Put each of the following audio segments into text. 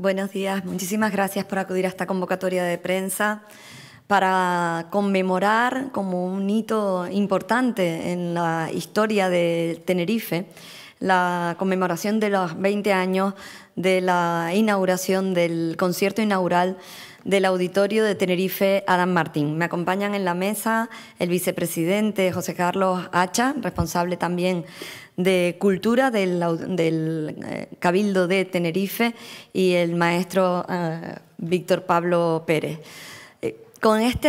Buenos días, muchísimas gracias por acudir a esta convocatoria de prensa para conmemorar como un hito importante en la historia de Tenerife la conmemoración de los 20 años de la inauguración del concierto inaugural del Auditorio de Tenerife Adam Martín. Me acompañan en la mesa el vicepresidente José Carlos Hacha, responsable también de Cultura del, eh, Cabildo de Tenerife y el maestro eh, Víctor Pablo Pérez. Eh, con este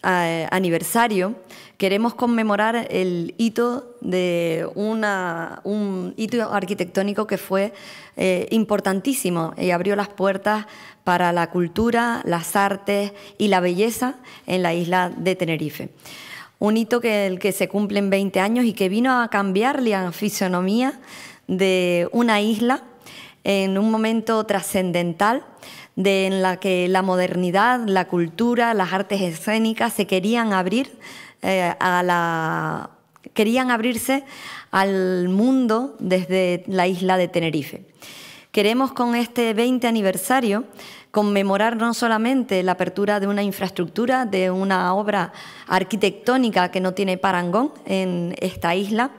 aniversario queremos conmemorar el hito de un hito arquitectónico que fue importantísimo y abrió las puertas para la cultura, las artes y la belleza en la isla de Tenerife un hito que, el que se cumple en 20 años y que vino a cambiar la fisonomía de una isla en un momento trascendental en la que la modernidad, la cultura, las artes escénicas se querían abrir eh, a la querían abrirse al mundo desde la isla de Tenerife. Queremos con este 20 aniversario conmemorar no solamente la apertura de una infraestructura, de una obra arquitectónica que no tiene parangón en esta isla,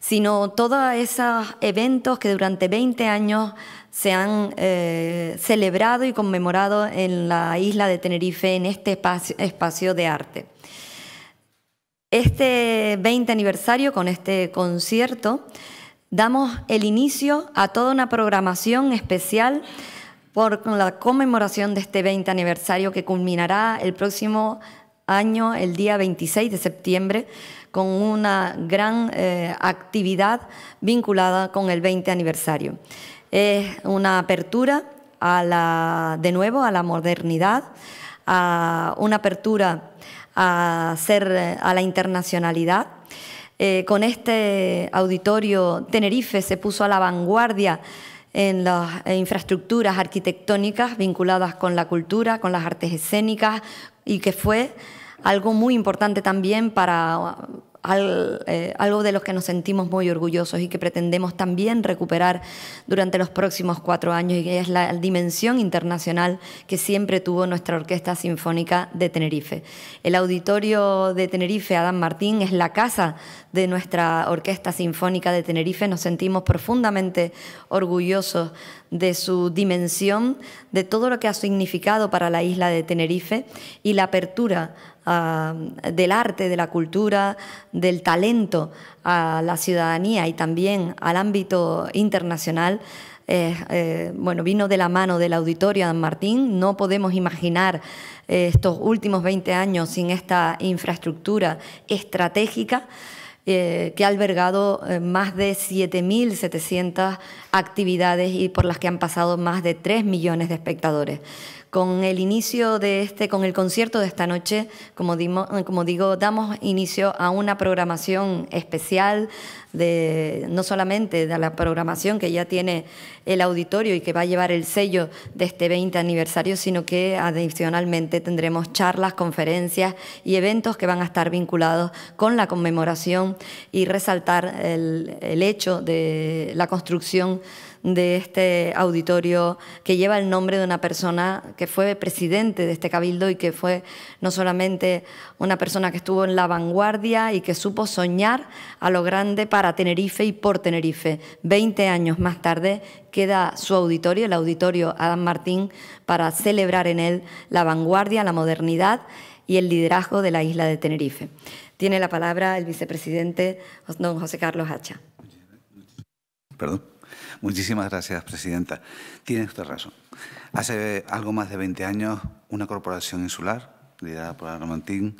sino todos esos eventos que durante 20 años se han eh, celebrado y conmemorado en la isla de Tenerife, en este espacio de arte. Este 20 aniversario, con este concierto, damos el inicio a toda una programación especial por la conmemoración de este 20 aniversario que culminará el próximo año, el día 26 de septiembre, con una gran eh, actividad vinculada con el 20 aniversario. Es una apertura a la, de nuevo a la modernidad, a una apertura a, ser, eh, a la internacionalidad. Eh, con este auditorio, Tenerife se puso a la vanguardia en las eh, infraestructuras arquitectónicas vinculadas con la cultura, con las artes escénicas y que fue algo muy importante también para eh, algo de los que nos sentimos muy orgullosos y que pretendemos también recuperar durante los próximos cuatro años, y que es la dimensión internacional que siempre tuvo nuestra Orquesta Sinfónica de Tenerife. El auditorio de Tenerife, Adán Martín, es la casa de nuestra Orquesta Sinfónica de Tenerife. Nos sentimos profundamente orgullosos de su dimensión, de todo lo que ha significado para la isla de Tenerife y la apertura del arte, de la cultura, del talento a la ciudadanía y también al ámbito internacional, eh, eh, bueno, vino de la mano del auditorio Dan Martín. No podemos imaginar eh, estos últimos 20 años sin esta infraestructura estratégica. Eh, que ha albergado eh, más de 7.700 actividades y por las que han pasado más de 3 millones de espectadores. Con el inicio de este, con el concierto de esta noche, como digo, damos inicio a una programación especial de, no solamente de la programación que ya tiene el auditorio y que va a llevar el sello de este 20 aniversario, sino que adicionalmente tendremos charlas, conferencias y eventos que van a estar vinculados con la conmemoración y resaltar el hecho de la construcción de este auditorio que lleva el nombre de una persona que fue presidente de este cabildo y que fue no solamente una persona que estuvo en la vanguardia y que supo soñar a lo grande para Tenerife y por Tenerife. Veinte años más tarde queda su auditorio, el auditorio Adam Martín, para celebrar en él la vanguardia, la modernidad y el liderazgo de la isla de Tenerife. Tiene la palabra el vicepresidente don José Carlos Hacha. Perdón. Muchísimas gracias, presidenta. Tiene usted razón. Hace algo más de 20 años, una corporación insular, liderada por Armantín,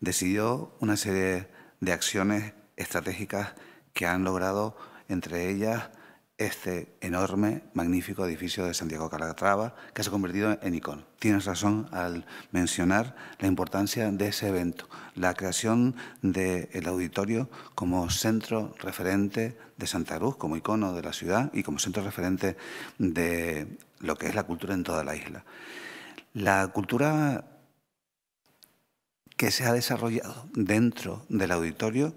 decidió una serie de acciones estratégicas que han logrado, entre ellas, este enorme, magnífico edificio de Santiago Calatrava, que se ha convertido en icono. Tienes razón al mencionar la importancia de ese evento, la creación del auditorio como centro referente de Santa Cruz, como icono de la ciudad y como centro referente de lo que es la cultura en toda la isla. La cultura que se ha desarrollado dentro del auditorio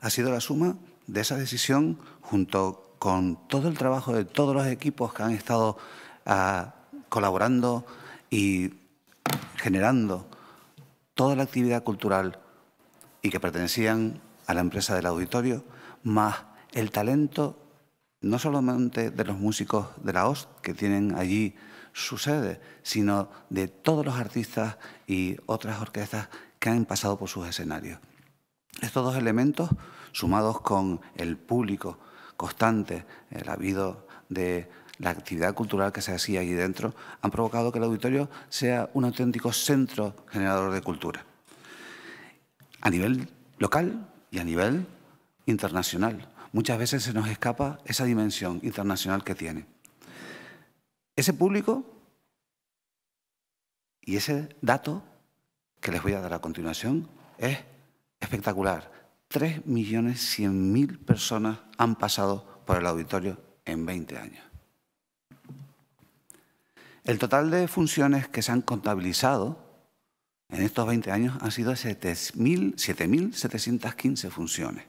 ha sido la suma de esa decisión junto con todo el trabajo de todos los equipos que han estado ah, colaborando y generando toda la actividad cultural y que pertenecían a la empresa del auditorio, más el talento no solamente de los músicos de la OST que tienen allí su sede, sino de todos los artistas y otras orquestas que han pasado por sus escenarios. Estos dos elementos, sumados con el público, constante, el habido de la actividad cultural que se hacía allí dentro, han provocado que el auditorio sea un auténtico centro generador de cultura, a nivel local y a nivel internacional. Muchas veces se nos escapa esa dimensión internacional que tiene. Ese público y ese dato que les voy a dar a continuación es espectacular. 3.100.000 personas han pasado por el auditorio en 20 años. El total de funciones que se han contabilizado en estos 20 años han sido 7.715 funciones.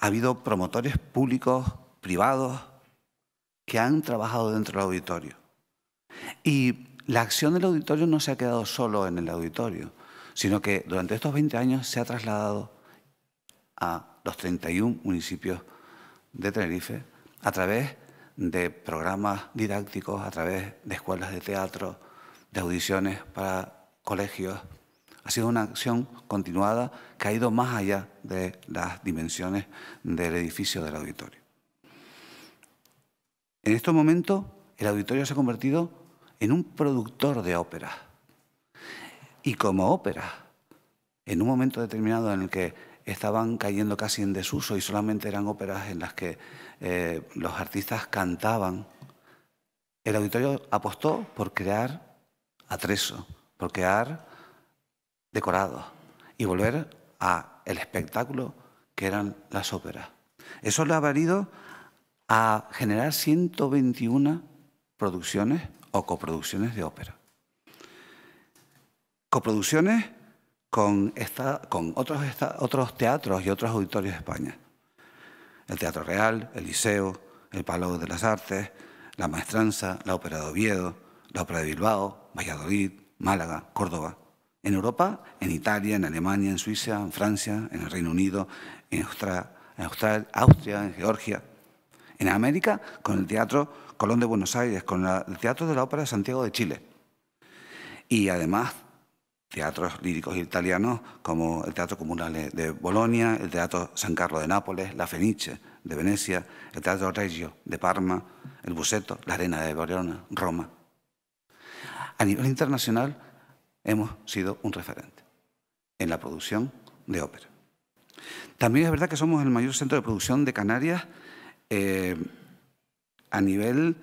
Ha habido promotores públicos, privados, que han trabajado dentro del auditorio. Y la acción del auditorio no se ha quedado solo en el auditorio sino que durante estos 20 años se ha trasladado a los 31 municipios de Tenerife a través de programas didácticos, a través de escuelas de teatro, de audiciones para colegios. Ha sido una acción continuada que ha ido más allá de las dimensiones del edificio del auditorio. En este momento, el auditorio se ha convertido en un productor de óperas y como ópera. En un momento determinado en el que estaban cayendo casi en desuso y solamente eran óperas en las que eh, los artistas cantaban, el auditorio apostó por crear atrezo, por crear decorado y volver a el espectáculo que eran las óperas. Eso le ha valido a generar 121 producciones o coproducciones de ópera coproducciones con, con otros, teatros y otros auditorios de España. El Teatro Real, el Liceo, el Palau de las Artes, la Maestranza, la Ópera de Oviedo, la Ópera de Bilbao, Valladolid, Málaga, Córdoba. En Europa, en Italia, en Alemania, en Suiza, en Francia, en el Reino Unido, en Australia, en Austria, en Georgia. En América, con el Teatro Colón de Buenos Aires, con el Teatro de la Ópera de Santiago de Chile. Y además teatros líricos italianos como el Teatro Comunale de Bolonia, el Teatro San Carlo de Nápoles, la Fenice de Venecia, el Teatro Reggio de Parma, el Buceto, la Arena de Verona, Roma. A nivel internacional hemos sido un referente en la producción de ópera. También es verdad que somos el mayor centro de producción de Canarias eh, a nivel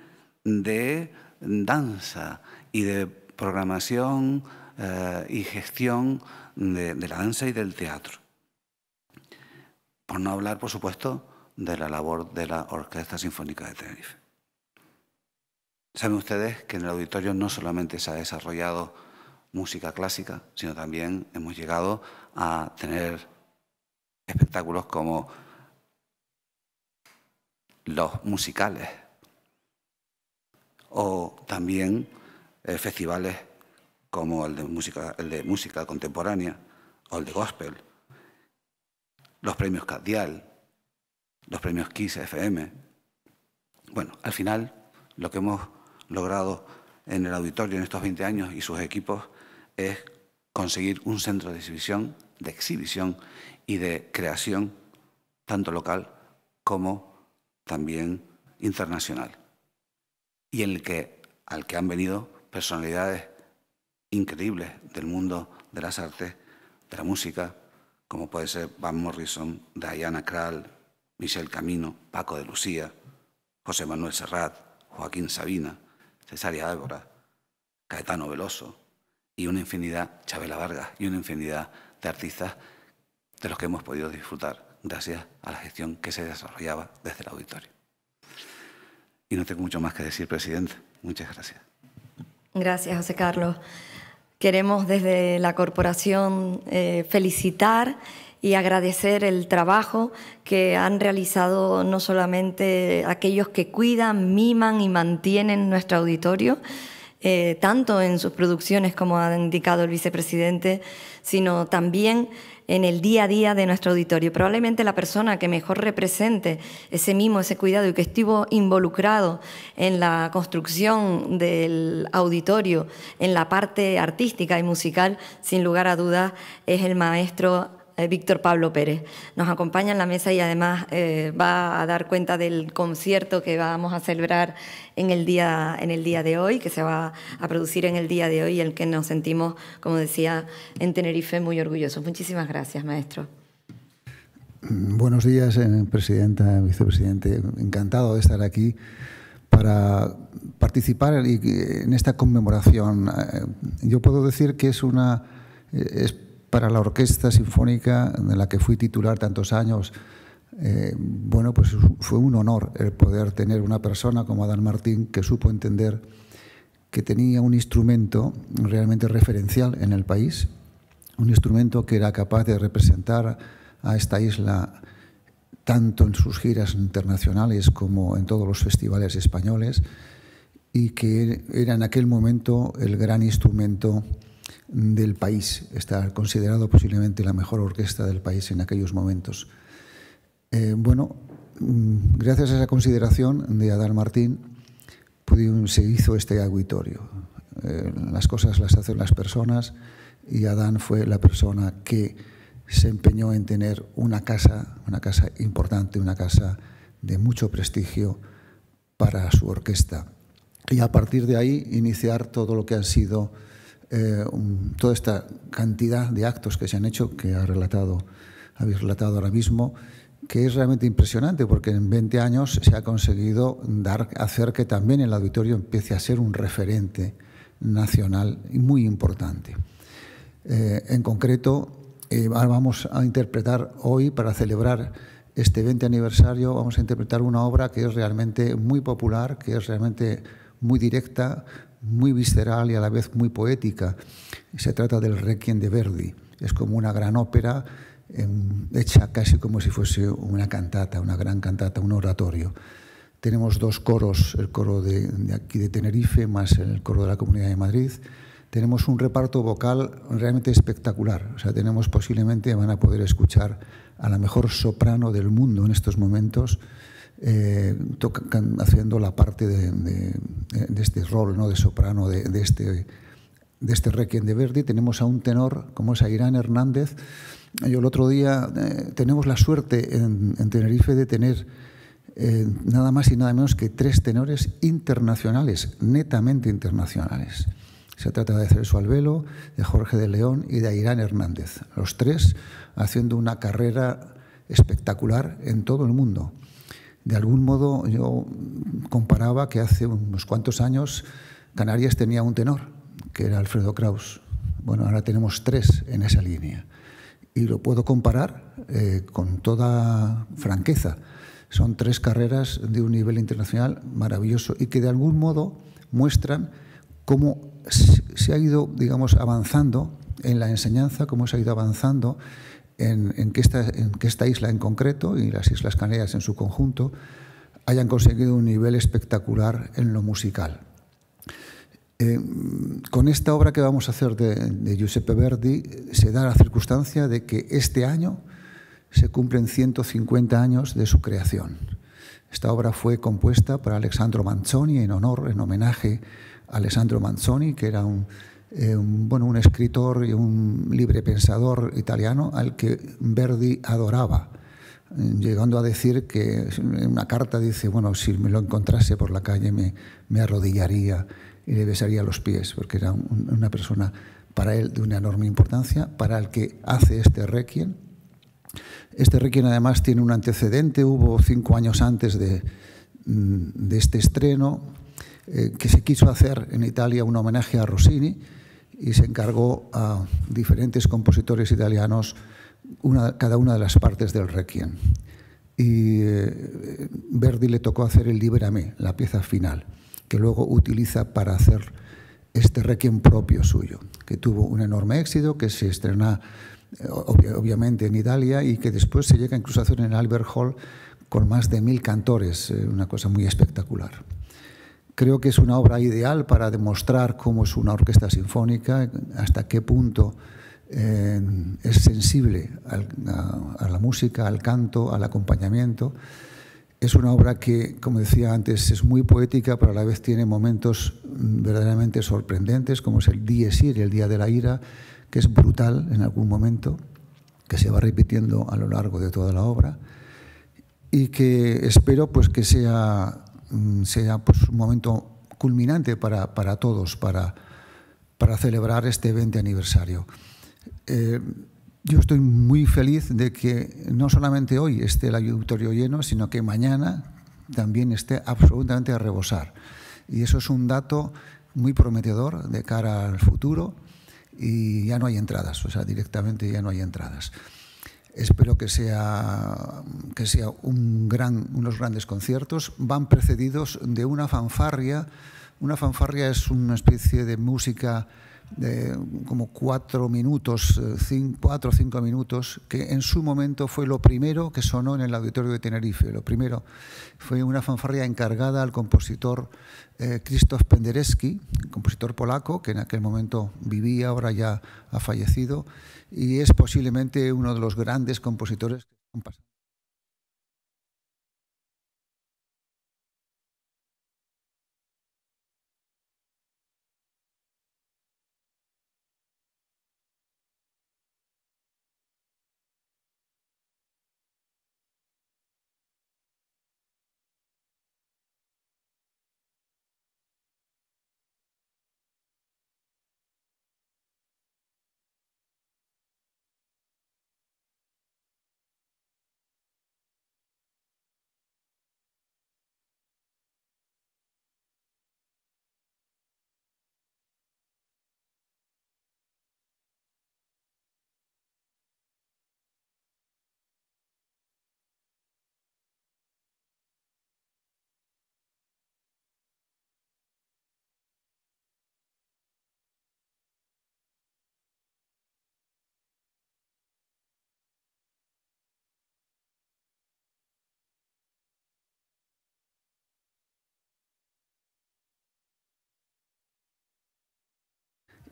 de danza y de programación eh, y gestión de, la danza y del teatro. Por no hablar, por supuesto, de la labor de la Orquesta Sinfónica de Tenerife. Saben ustedes que en el auditorio no solamente se ha desarrollado música clásica, sino también hemos llegado a tener espectáculos como los musicales o también eh, festivales como el de música, el de música contemporánea o el de gospel, los premios Cadial, los premios Kiss FM. Bueno, al final lo que hemos logrado en el auditorio en estos 20 años y sus equipos es conseguir un centro de exhibición, de exhibición y de creación, tanto local como también internacional, y en el que, al que han venido personalidades increíbles del mundo de las artes, de la música, como puede ser Van Morrison, Diana Krall, Michel Camino, Paco de Lucía, José Manuel Serrat, Joaquín Sabina, Cesaria Ágora, Caetano Veloso y una infinidad, Chabela Vargas, y una infinidad de artistas de los que hemos podido disfrutar gracias a la gestión que se desarrollaba desde el auditorio. Y no tengo mucho más que decir, presidente. Muchas gracias. Gracias, José Carlos. Queremos desde la corporación eh, felicitar y agradecer el trabajo que han realizado no solamente aquellos que cuidan, miman y mantienen nuestro auditorio, eh, tanto en sus producciones como ha indicado el vicepresidente, sino también en el día a día de nuestro auditorio. Probablemente la persona que mejor represente ese mimo, ese cuidado y que estuvo involucrado en la construcción del auditorio, en la parte artística y musical, sin lugar a dudas, es el maestro eh, Víctor Pablo Pérez. Nos acompaña en la mesa y además eh, va a dar cuenta del concierto que vamos a celebrar en el, día, en el día de hoy, que se va a producir en el día de hoy, el que nos sentimos, como decía, en Tenerife muy orgullosos. Muchísimas gracias, maestro. Buenos días, eh, presidenta, vicepresidente. Encantado de estar aquí para participar en esta conmemoración. Yo puedo decir que es una para la Orquesta Sinfónica de la que fui titular tantos años. Eh, bueno, pues fue un honor el poder tener una persona como Adán Martín que supo entender que tenía un instrumento realmente referencial en el país, un instrumento que era capaz de representar a esta isla tanto en sus giras internacionales como en todos los festivales españoles y que era en aquel momento el gran instrumento del país. Está considerado posiblemente la mejor orquesta del país en aquellos momentos. Eh, bueno, mm, gracias a esa consideración de Adán Martín se hizo este auditorio. Eh, las cosas las hacen las personas y Adán fue la persona que se empeñó en tener una casa, una casa importante, una casa de mucho prestigio para su orquesta. Y a partir de ahí iniciar todo lo que han sido eh, toda esta cantidad de actos que se han hecho, que ha relatado, habéis relatado ahora mismo, que es realmente impresionante porque en 20 años se ha conseguido dar, hacer que también el auditorio empiece a ser un referente nacional y muy importante. Eh, en concreto, eh, vamos a interpretar hoy, para celebrar este 20 aniversario, vamos a interpretar una obra que es realmente muy popular, que es realmente muy directa, muy visceral y a la vez muy poética. Se trata del Requiem de Verdi. Es como una gran ópera em, hecha casi como si fuese una cantata, una gran cantata, un oratorio. Tenemos dos coros, el coro de aquí de Tenerife más el coro de la Comunidad de Madrid. Tenemos un reparto vocal realmente espectacular. O sea, tenemos posiblemente, van a poder escuchar a la mejor soprano del mundo en estos momentos eh, haciendo la parte de, este rol ¿no? de soprano de, este, de este Requiem de Verdi. Tenemos a un tenor como es Irán Hernández. Yo el otro día eh, tenemos la suerte en, Tenerife de tener eh, nada más y nada menos que tres tenores internacionales, netamente internacionales. Se trata de Celso Albelo, de Jorge de León y de Irán Hernández. Los tres haciendo una carrera espectacular en todo el mundo. De algún modo yo comparaba que hace unos cuantos años Canarias tenía un tenor, que era Alfredo Kraus. Bueno, ahora tenemos tres en esa línea. Y lo puedo comparar eh, con toda franqueza. Son tres carreras de un nivel internacional maravilloso y que de algún modo muestran cómo se ha ido, digamos, avanzando en la enseñanza, cómo se ha ido avanzando en, que esta, en, esta, isla en concreto y las Islas Canarias en su conjunto hayan conseguido un nivel espectacular en lo musical. Eh, con esta obra que vamos a hacer de, Giuseppe Verdi se da la circunstancia de que este año se cumplen 150 años de su creación. Esta obra fue compuesta por Alessandro Manzoni en honor, en homenaje a Alessandro Manzoni, que era un eh, bueno, un escritor y un libre pensador italiano al que Verdi adoraba eh, llegando a decir que en una carta dice, bueno, si me lo encontrase por la calle me, arrodillaría y le besaría los pies, porque era una persona para él de una enorme importancia, para el que hace este requiem. Este requiem además tiene un antecedente, hubo cinco años antes de, mm, este estreno, eh, que se quiso hacer en Italia un homenaje a Rossini, y se encargó a diferentes compositores italianos cada una de las partes del Requiem. Y eh, Verdi le tocó hacer el Liberame, la pieza final, que luego utiliza para hacer este Requiem propio suyo, que tuvo un enorme éxito, que se estrena eh, obviamente en Italia y que después se llega incluso a hacer en Albert Hall con más de mil cantores, eh, una cosa muy espectacular. Creo que es una obra ideal para demostrar cómo es una orquesta sinfónica, hasta qué punto eh, es sensible a, la música, al canto, al acompañamiento. Es una obra que, como decía antes, es muy poética, pero a la vez tiene momentos mm, verdaderamente sorprendentes, como es el Dies Irae, el Día de la Ira, que es brutal en algún momento, que se va repitiendo a lo largo de toda la obra y que espero pues que sea Mm, sea pues, un momento culminante para, para todos, para, para, celebrar este 20 aniversario. Eh, yo estoy muy feliz de que no solamente hoy esté el auditorio lleno, sino que mañana también esté absolutamente a rebosar. Y eso es un dato muy prometedor de cara al futuro y ya no hay entradas, o sea, directamente ya no hay entradas. Espero que sea, que sea un gran, unos grandes conciertos. Van precedidos de una fanfarria. Una fanfarria es una especie de música de como cuatro minutos, eh, cuatro o cinco minutos, que en su momento fue lo primero que sonó en el auditorio de Tenerife. Lo primero fue una fanfarria encargada al compositor Krzysztof eh, Penderecki, compositor polaco, que en aquel momento vivía, ahora ya ha fallecido, y es posiblemente uno de los grandes compositores que han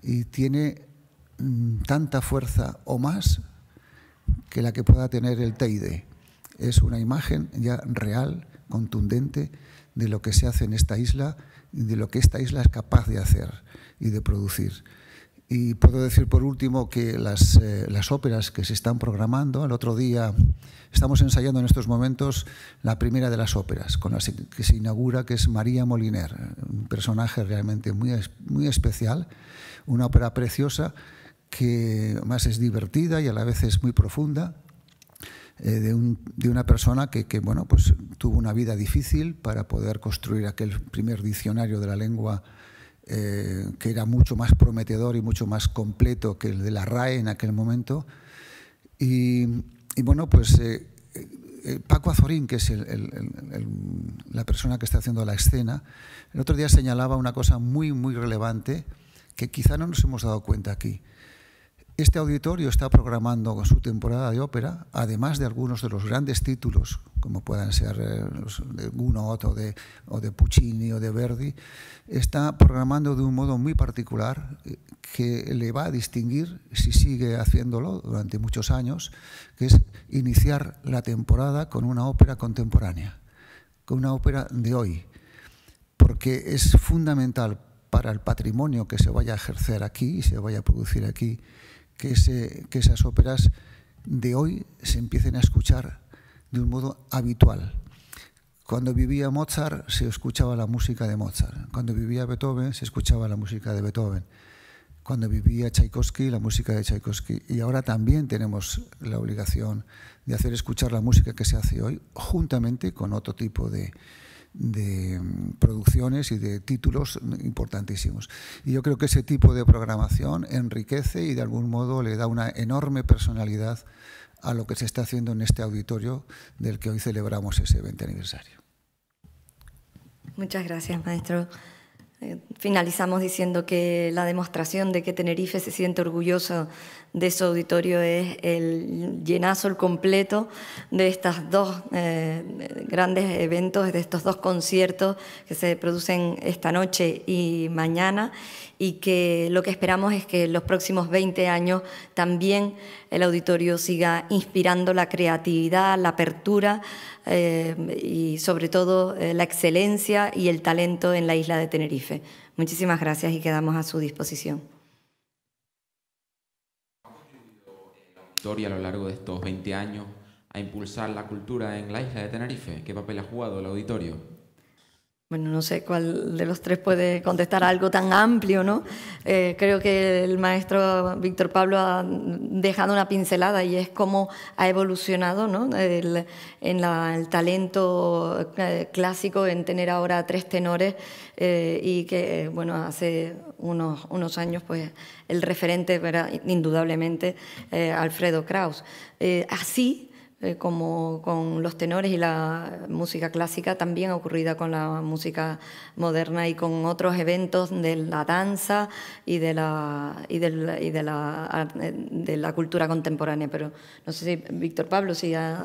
y tiene mm, tanta fuerza o más que la que pueda tener el Teide. Es una imagen ya real, contundente, de lo que se hace en esta isla y de lo que esta isla es capaz de hacer y de producir. Y puedo decir por último que las, eh, óperas que se están programando, el otro día estamos ensayando en estos momentos la primera de las óperas, con la que se inaugura, que es María Moliner, un personaje realmente muy, muy especial, una ópera preciosa que más es divertida y a la vez es muy profunda, eh, de, una persona que, que bueno, pues, tuvo una vida difícil para poder construir aquel primer diccionario de la lengua eh, que era mucho más prometedor y mucho más completo que el de la RAE en aquel momento. Y, bueno, pues eh, eh, Paco Azorín, que es la persona que está haciendo la escena, el otro día señalaba una cosa muy, muy relevante que quizá no nos hemos dado cuenta aquí. Este auditorio está programando su temporada de ópera, además de algunos de los grandes títulos, como puedan ser uno eh, de otro, de, o de Puccini o de Verdi, está programando de un modo muy particular eh, que le va a distinguir, si sigue haciéndolo durante muchos años, que es iniciar la temporada con una ópera contemporánea, con una ópera de hoy, porque es fundamental para el patrimonio que se vaya a ejercer aquí y se vaya a producir aquí que, esas óperas de hoy se empiecen a escuchar de un modo habitual. Cuando vivía Mozart se escuchaba la música de Mozart, cuando vivía Beethoven se escuchaba la música de Beethoven, cuando vivía Tchaikovsky la música de Tchaikovsky. Y ahora también tenemos la obligación de hacer escuchar la música que se hace hoy juntamente con otro tipo de, de mm, producciones y de títulos importantísimos. Y yo creo que ese tipo de programación enriquece y de algún modo le da una enorme personalidad a lo que se está haciendo en este auditorio del que hoy celebramos ese 20 aniversario. Muchas gracias, maestro. Eh, finalizamos diciendo que la demostración de que Tenerife se siente orgulloso de su auditorio es el llenazo, completo de estos dos eh, grandes eventos, de estos dos conciertos que se producen esta noche y mañana y que lo que esperamos es que en los próximos 20 años también el auditorio siga inspirando la creatividad, la apertura eh, y sobre todo eh, la excelencia y el talento en la isla de Tenerife. Muchísimas gracias y quedamos a su disposición. el auditorio a lo largo de estos 20 años a impulsar la cultura en la isla de Tenerife. ¿Qué papel ha jugado el auditorio? Bueno, no sé cuál de los tres puede contestar algo tan amplio, ¿no? Eh, creo que el maestro Víctor Pablo ha dejado una pincelada y es cómo ha evolucionado, ¿no? en el talento eh, clásico, en tener ahora tres tenores eh, y que, bueno, hace unos, años, pues el referente era indudablemente Alfredo Kraus. así eh, como con los tenores y la música clásica, también ha ocurrido con la música moderna y con otros eventos de la danza y de la, y de y de la, eh, de la cultura contemporánea. Pero no sé si Víctor Pablo, si eh,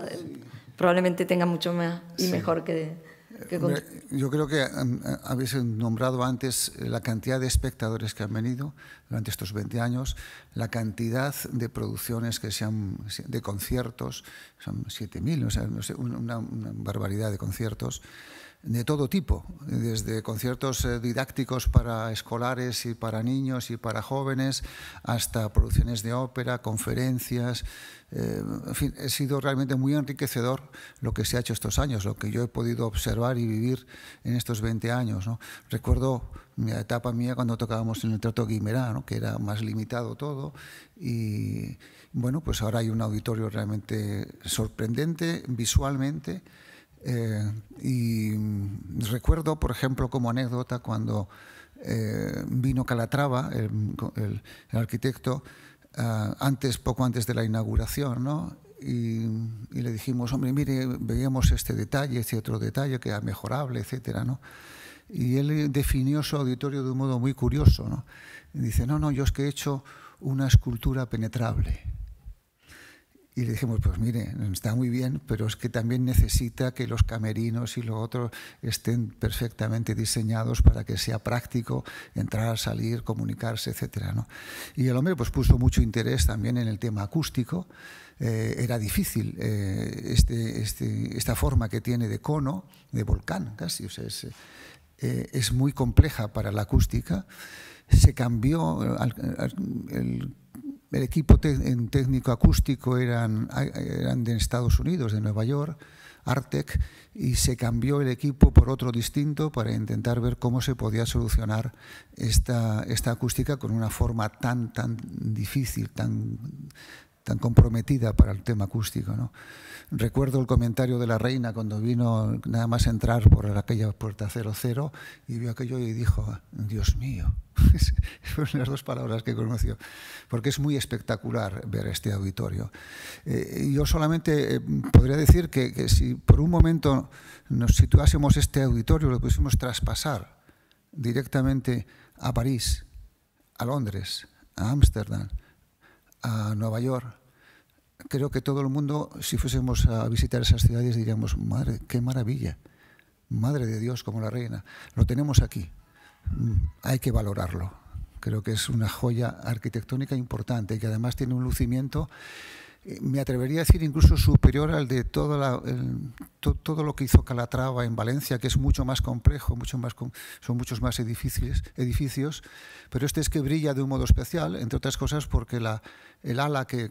probablemente tenga mucho más y mejor que yo creo que em, eh, habéis nombrado antes eh, la cantidad de espectadores que han venido durante estos 20 años, la cantidad de producciones que se de conciertos, son 7.000, o sea, no una barbaridad de conciertos de todo tipo, desde conciertos eh, didácticos para escolares y para niños y para jóvenes, hasta producciones de ópera, conferencias. Eh, en fin, ha sido realmente muy enriquecedor lo que se ha hecho estos años, lo que yo he podido observar y vivir en estos 20 años. Recuerdo mi etapa mía cuando tocábamos en el Teatro Guimerá, que era más limitado todo, y bueno, pues ahora hay un auditorio realmente sorprendente visualmente, eh, y recuerdo, por ejemplo, como anécdota, cuando eh, vino Calatrava, el, arquitecto, eh, antes, poco antes de la inauguración, ¿no? y, le dijimos, hombre, mire, veíamos este detalle, este otro detalle que era mejorable, etcétera, ¿no? Y él definió su auditorio de un modo muy curioso, ¿no? dice, no, no, yo es que he hecho una escultura penetrable. Y le dijimos, pues mire, está muy bien, pero es que también necesita que los camerinos y lo otro estén perfectamente diseñados para que sea práctico entrar, salir, comunicarse, etc. ¿no? Y el hombre pues, puso mucho interés también en el tema acústico. Eh, era difícil eh, este, este, esta forma que tiene de cono, de volcán casi, eh, es, muy compleja para la acústica se cambió el, el equipo en técnico acústico eran, eran de Estados Unidos, de Nueva York, Artec, y se cambió el equipo por otro distinto para intentar ver cómo se podía solucionar esta, esta acústica con una forma tan, tan difícil, tan, tan comprometida para el tema acústico. Recuerdo el comentario de la reina cuando vino nada más entrar por aquella puerta 00 y vio aquello y dijo, Dios mío, son las dos palabras que conoció, porque es muy espectacular ver este auditorio. Eh, yo solamente eh, podría decir que, que si por un momento nos situásemos este auditorio, lo pudiésemos traspasar directamente a París, a Londres, a Ámsterdam, a Nueva York, creo que todo el mundo, si fuésemos a visitar esas ciudades, diríamos, madre, qué maravilla, madre de Dios como la reina, lo tenemos aquí, mm, hay que valorarlo. Creo que es una joya arquitectónica importante y que además tiene un lucimiento, eh, me atrevería a decir incluso superior al de toda la, todo lo que hizo Calatrava en Valencia, que es mucho más complejo, son muchos más edificios, edificios, pero este es que brilla de un modo especial, entre otras cosas porque el ala que,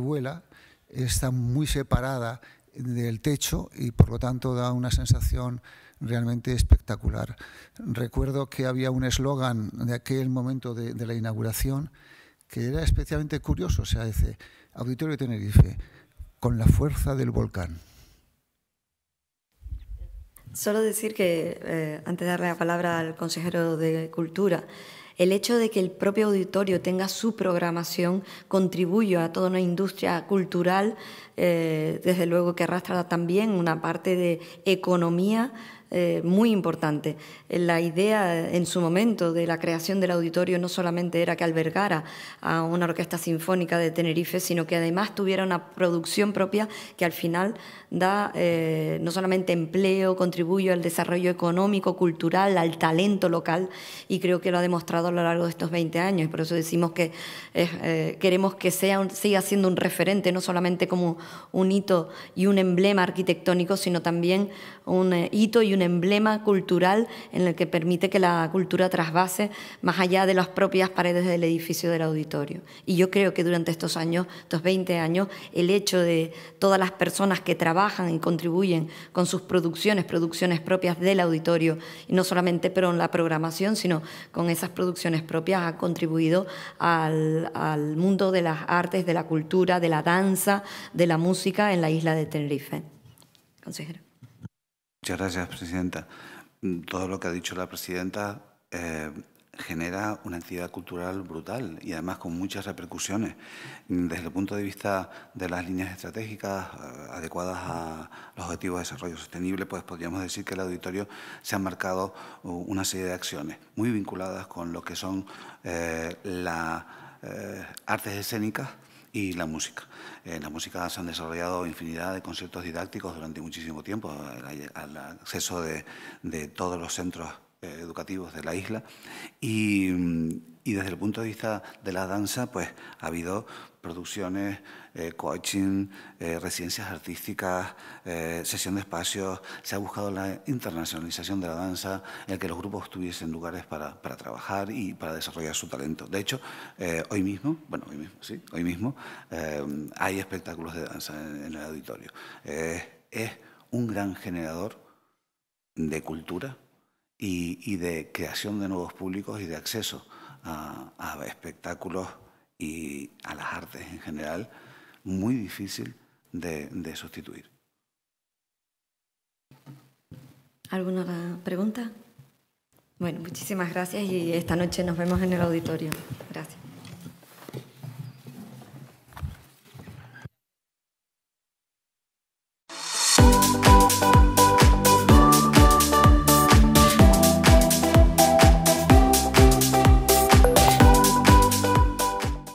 vuela está muy separada del techo y por lo tanto da una sensación realmente espectacular. Recuerdo que había un eslogan de aquel momento de, la inauguración que era especialmente curioso, Se dice, Auditorio de Tenerife, con la fuerza del volcán. Solo decir que, eh, antes de darle la palabra al consejero de Cultura, el hecho de que el propio auditorio tenga su programación contribuye a toda una industria cultural, eh, desde luego que arrastra también una parte de economía eh, muy importante. Eh, la idea en su momento de la creación del auditorio no solamente era que albergara a una orquesta sinfónica de Tenerife, sino que además tuviera una producción propia que al final da eh, no solamente empleo, contribuye al desarrollo económico, cultural, al talento local y creo que lo ha demostrado a lo largo de estos 20 años. Por eso decimos que queremos que sea siga siendo un referente, no solamente como un hito y un emblema arquitectónico, sino también un hito y un emblema cultural en el que permite que la cultura trasvase más allá de las propias paredes del edificio del auditorio. Y yo creo que durante estos años, estos 20 años, el hecho de todas las personas que trabajan y contribuyen con sus producciones, producciones propias del auditorio, y no solamente pero en la programación, sino con esas producciones propias, ha contribuido al, mundo de las artes, de la cultura, de la danza, de la música en la isla de Tenerife. Muchas gracias, Presidenta. Mm, todo lo que ha dicho la Presidenta eh, genera una entidad cultural brutal y además con muchas repercusiones. Mm, desde el punto de vista de las líneas estratégicas eh, adecuadas a los objetivos de desarrollo sostenible, pues podríamos decir que el auditorio se ha marcado uh, una serie de acciones muy vinculadas con lo que son eh, las artes escénicas, y la música. En eh, la música se han desarrollado infinidad de conciertos didácticos durante muchísimo tiempo, al acceso de, todos los centros eh, educativos de la isla y, mm, y, desde el punto de vista de la danza pues ha habido producciones eh, coaching, eh, residencias artísticas, eh, sesión de espacios. Se ha buscado la internacionalización de la danza, el que los grupos tuviesen lugares para, trabajar y para desarrollar su talento. De hecho, hoy mismo, bueno, hoy mismo, sí, hoy mismo, hay espectáculos de danza en, el auditorio. es un gran generador de cultura y, de creación de nuevos públicos y de acceso a espectáculos y a las artes en general muy difícil de, sustituir. ¿Alguna pregunta? Bueno, muchísimas gracias y esta noche nos vemos en el auditorio. Gracias.